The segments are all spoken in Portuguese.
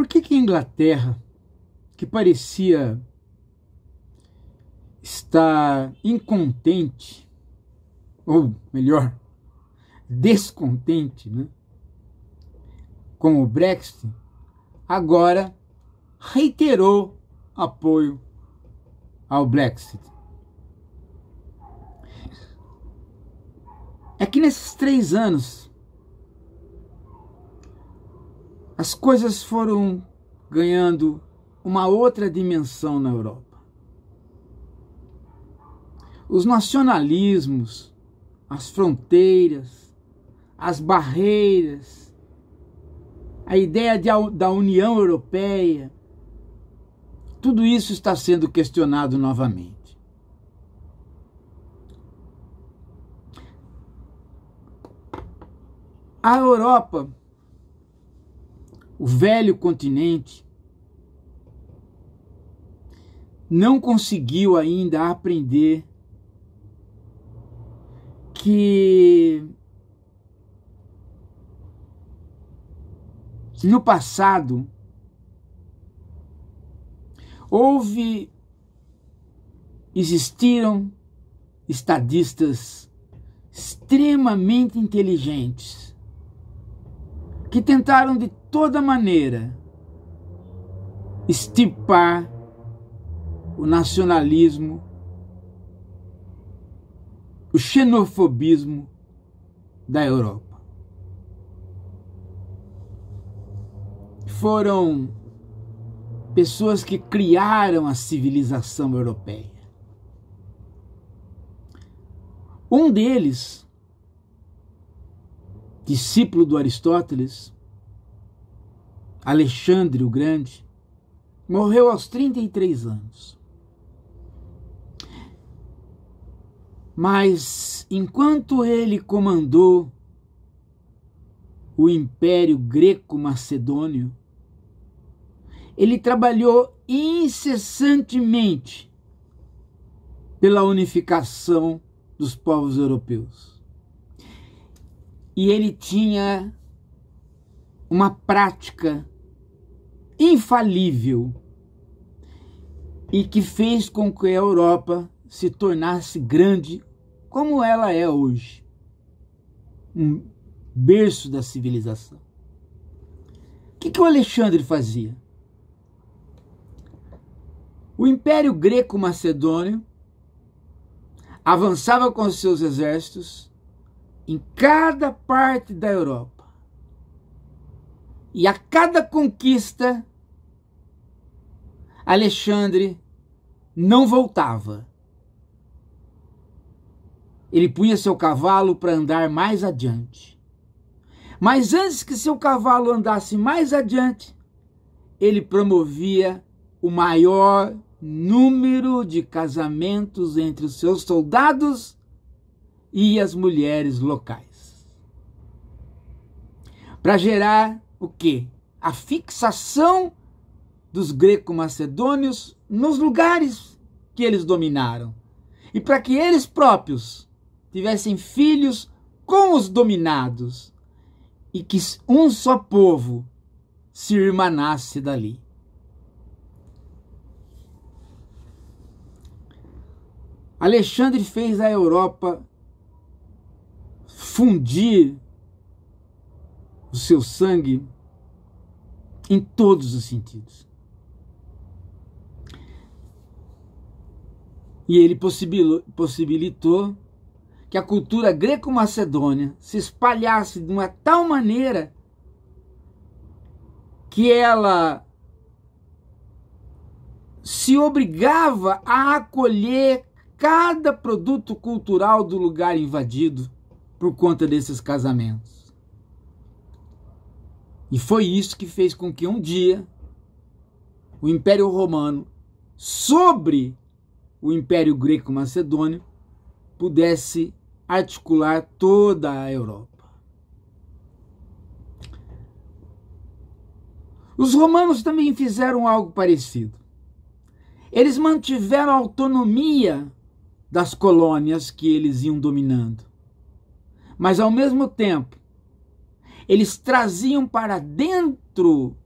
Por que, que a Inglaterra, que parecia estar incontente, ou melhor, descontente né, com o Brexit, agora reiterou apoio ao Brexit? É que nesses três anos as coisas foram ganhando uma outra dimensão na Europa. Os nacionalismos, as fronteiras, as barreiras, a ideia de, da União Europeia, tudo isso está sendo questionado novamente. A Europa o velho continente, não conseguiu ainda aprender que no passado houve existiram estadistas extremamente inteligentes que tentaram de toda maneira estipar o nacionalismo, o xenofobismo da Europa. Foram pessoas que criaram a civilização europeia. Um deles, discípulo do Aristóteles, Alexandre o Grande, morreu aos 33 anos. Mas enquanto ele comandou o Império Greco-Macedônio, ele trabalhou incessantemente pela unificação dos povos europeus. E ele tinha uma prática infalível e que fez com que a Europa se tornasse grande como ela é hoje um berço da civilização. O que, que o Alexandre fazia? O Império Greco-Macedônio avançava com seus exércitos em cada parte da Europa. E a cada conquista Alexandre não voltava. Ele punha seu cavalo para andar mais adiante. Mas antes que seu cavalo andasse mais adiante, ele promovia o maior número de casamentos entre os seus soldados e as mulheres locais. Para gerar o quê? A fixação dos greco-macedônios nos lugares que eles dominaram, e para que eles próprios tivessem filhos com os dominados, e que um só povo se irmanasse dali. Alexandre fez a Europa fundir o seu sangue em todos os sentidos. e ele possibilitou que a cultura greco-macedônia se espalhasse de uma tal maneira que ela se obrigava a acolher cada produto cultural do lugar invadido por conta desses casamentos. E foi isso que fez com que um dia o Império Romano, sobre o Império Greco-Macedônio pudesse articular toda a Europa. Os romanos também fizeram algo parecido. Eles mantiveram a autonomia das colônias que eles iam dominando. Mas, ao mesmo tempo, eles traziam para dentro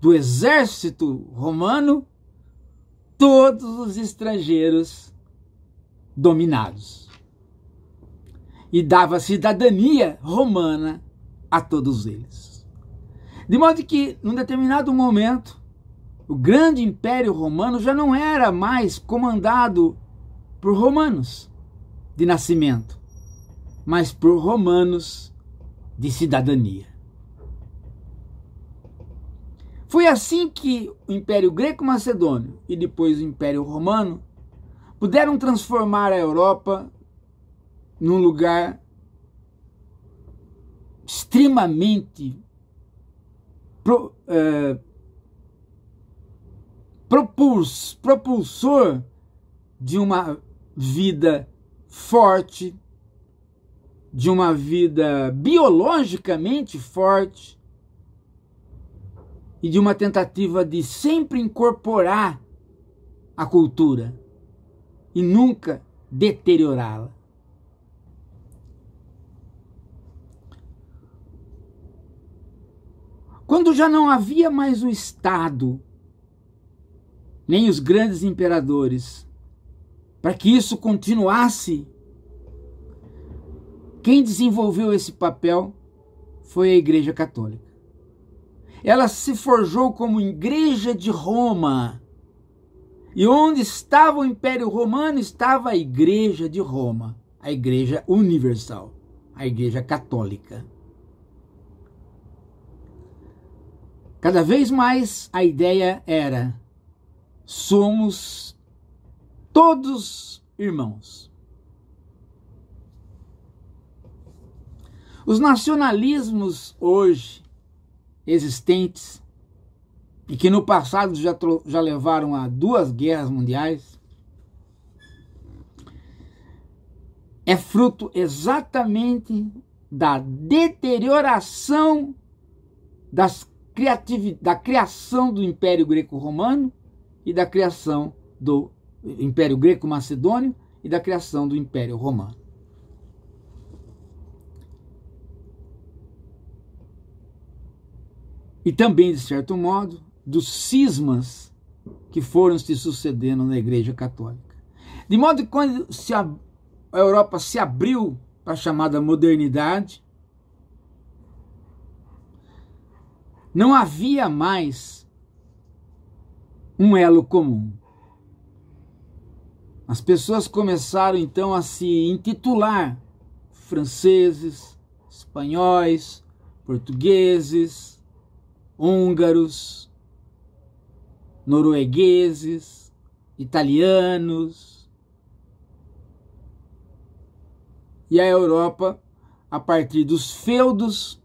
do exército romano todos os estrangeiros dominados. E dava cidadania romana a todos eles. De modo que, num determinado momento, o grande império romano já não era mais comandado por romanos de nascimento, mas por romanos de cidadania. Foi assim que o Império Greco-Macedônio e depois o Império Romano puderam transformar a Europa num lugar extremamente pro, é, propuls, propulsor de uma vida forte, de uma vida biologicamente forte, e de uma tentativa de sempre incorporar a cultura e nunca deteriorá-la. Quando já não havia mais o Estado, nem os grandes imperadores, para que isso continuasse, quem desenvolveu esse papel foi a Igreja Católica ela se forjou como igreja de Roma. E onde estava o Império Romano estava a igreja de Roma, a igreja universal, a igreja católica. Cada vez mais a ideia era: somos todos irmãos. Os nacionalismos hoje existentes e que no passado já, já levaram a duas guerras mundiais, é fruto exatamente da deterioração das da criação do Império Greco-Romano e da criação do Império Greco-Macedônio e da criação do Império Romano. e também, de certo modo, dos cismas que foram se sucedendo na Igreja Católica. De modo que quando a Europa se abriu para a chamada modernidade, não havia mais um elo comum. As pessoas começaram então a se intitular franceses, espanhóis, portugueses, húngaros, noruegueses, italianos. E a Europa, a partir dos feudos,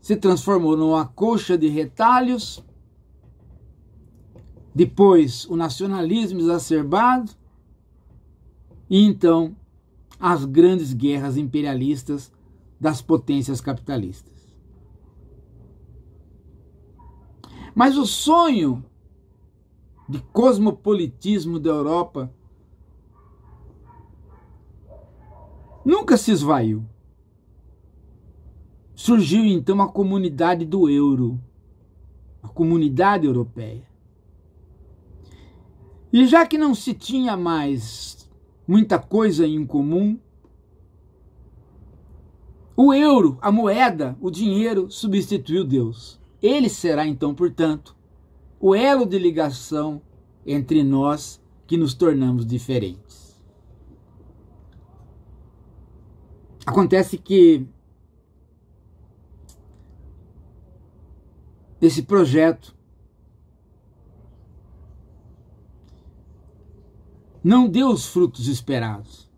se transformou numa coxa de retalhos. Depois, o nacionalismo exacerbado. E então, as grandes guerras imperialistas das potências capitalistas. Mas o sonho de cosmopolitismo da Europa nunca se esvaiu. Surgiu então a comunidade do euro, a comunidade europeia. E já que não se tinha mais muita coisa em comum, o euro, a moeda, o dinheiro substituiu Deus. Ele será então, portanto, o elo de ligação entre nós que nos tornamos diferentes. Acontece que esse projeto não deu os frutos esperados.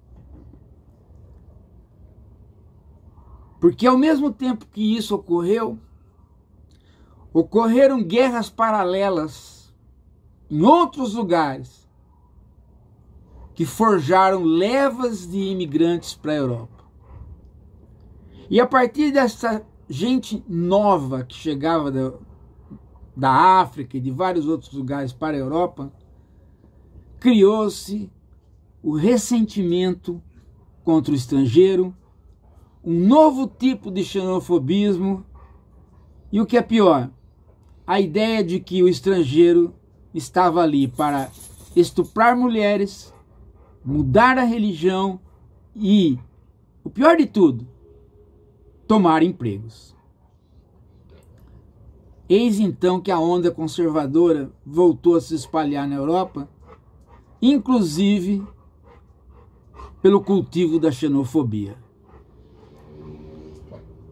Porque ao mesmo tempo que isso ocorreu, Ocorreram guerras paralelas em outros lugares que forjaram levas de imigrantes para a Europa. E a partir dessa gente nova que chegava da, da África e de vários outros lugares para a Europa, criou-se o ressentimento contra o estrangeiro, um novo tipo de xenofobismo e o que é pior, a ideia de que o estrangeiro estava ali para estuprar mulheres, mudar a religião e, o pior de tudo, tomar empregos. Eis então que a onda conservadora voltou a se espalhar na Europa, inclusive pelo cultivo da xenofobia.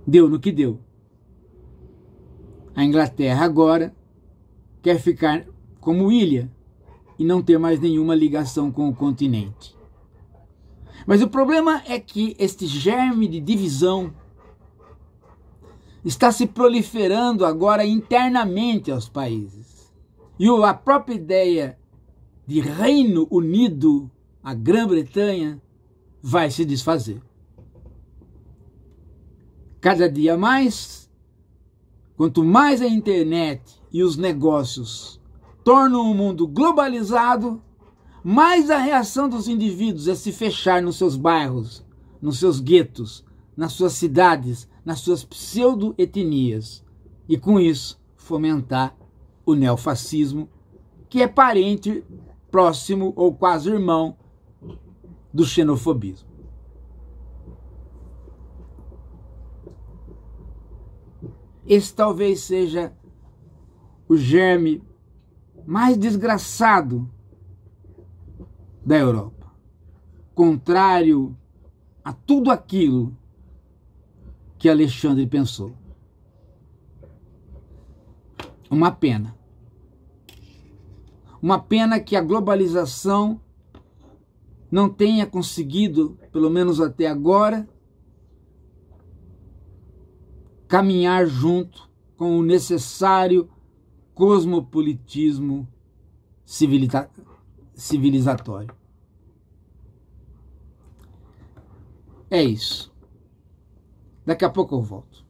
Deu no que deu. A Inglaterra agora quer ficar como ilha e não ter mais nenhuma ligação com o continente. Mas o problema é que este germe de divisão está se proliferando agora internamente aos países. E a própria ideia de Reino Unido, a Grã-Bretanha, vai se desfazer. Cada dia mais Quanto mais a internet e os negócios tornam o mundo globalizado, mais a reação dos indivíduos é se fechar nos seus bairros, nos seus guetos, nas suas cidades, nas suas pseudo-etnias. E com isso, fomentar o neofascismo, que é parente próximo ou quase irmão do xenofobismo. Esse talvez seja o germe mais desgraçado da Europa. Contrário a tudo aquilo que Alexandre pensou. Uma pena. Uma pena que a globalização não tenha conseguido, pelo menos até agora, caminhar junto com o necessário cosmopolitismo civilizatório. É isso. Daqui a pouco eu volto.